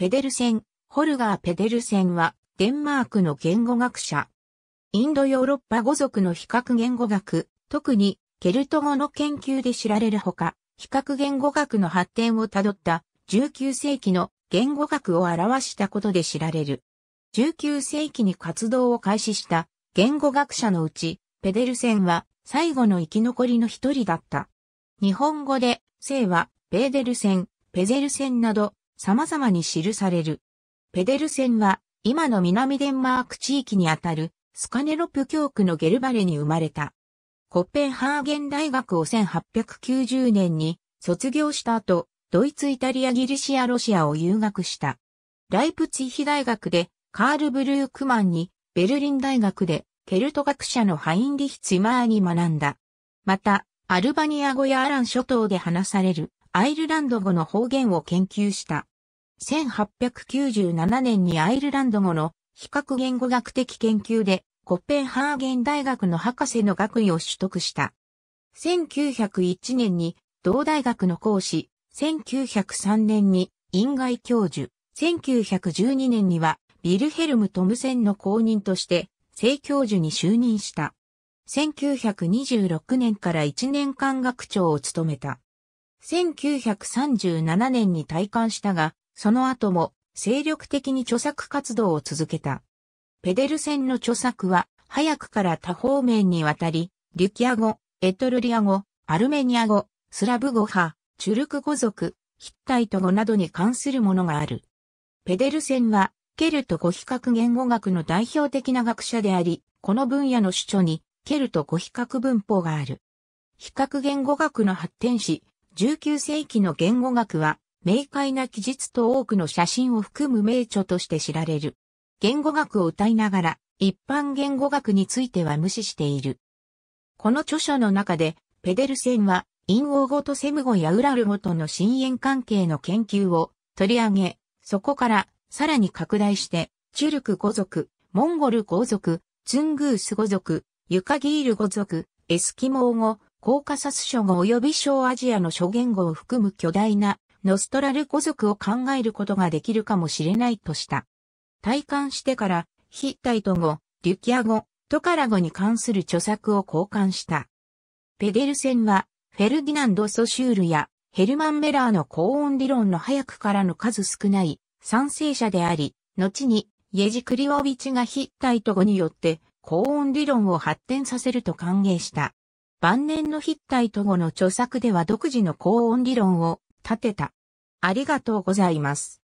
ペデルセン、ホルガー・ペデルセンは、デンマークの言語学者。インドヨーロッパ語族の比較言語学、特にケルト語の研究で知られるほか、比較言語学の発展をたどった19世紀の言語学を表したことで知られる。19世紀に活動を開始した言語学者のうち、ペデルセンは最後の生き残りの一人だった。日本語で、姓は、ペーデルセン、ペゼルセンなど、様々に記される。ペデルセンは、今の南デンマーク地域にあたる、スカネロプ教区のゲルバレに生まれた。コッペンハーゲン大学を1890年に卒業した後、ドイツ、イタリア、ギリシア、ロシアを留学した。ライプツィヒ大学でカール・ブルークマンに、ベルリン大学でケルト学者のハインリヒ・ツィマーに学んだ。また、アルバニア語やアラン諸島で話されるアイルランド語の方言を研究した。1897年にアイルランド語の比較言語学的研究でコッペンハーゲン大学の博士の学位を取得した。1901年に同大学の講師、1903年に院外教授、1912年にはビルヘルム・トムセンの公認として正教授に就任した。1926年から1年間学長を務めた。1937年に退官したが、その後も精力的に著作活動を続けた。ペデルセンの著作は早くから多方面にわたり、リュキア語、エトルリア語、アルメニア語、スラブ語派、チュルク語族、ヒッタイト語などに関するものがある。ペデルセンは、ケルト語比較言語学の代表的な学者であり、この分野の主著に、ケルト語比較文法がある。比較言語学の発展し、19世紀の言語学は、明快な記述と多くの写真を含む名著として知られる。言語学を歌いながら、一般言語学については無視している。この著書の中で、ペデルセンは、陰王語とセム語やウラル語との深淵関係の研究を取り上げ、そこからさらに拡大して、チュルク語族、モンゴル語族、ツングース語族、ユカギール語族、エスキモー語、コーカサス諸語及び小アジアの諸言語を含む巨大なノストラル語族を考えることができるかもしれないとした。体感してから、ヒッタイト語、リュキア語、トカラ語に関する著作を交換した。ペデルセンは、フェルディナンド・ソシュールや、ヘルマン・メラーの高音理論の早くからの数少ない賛成者であり、後にイェジクリオビチがヒッタイト語によって高音理論を発展させると歓迎した。晩年のヒッタイト語の著作では独自の高音理論を立てた。ありがとうございます。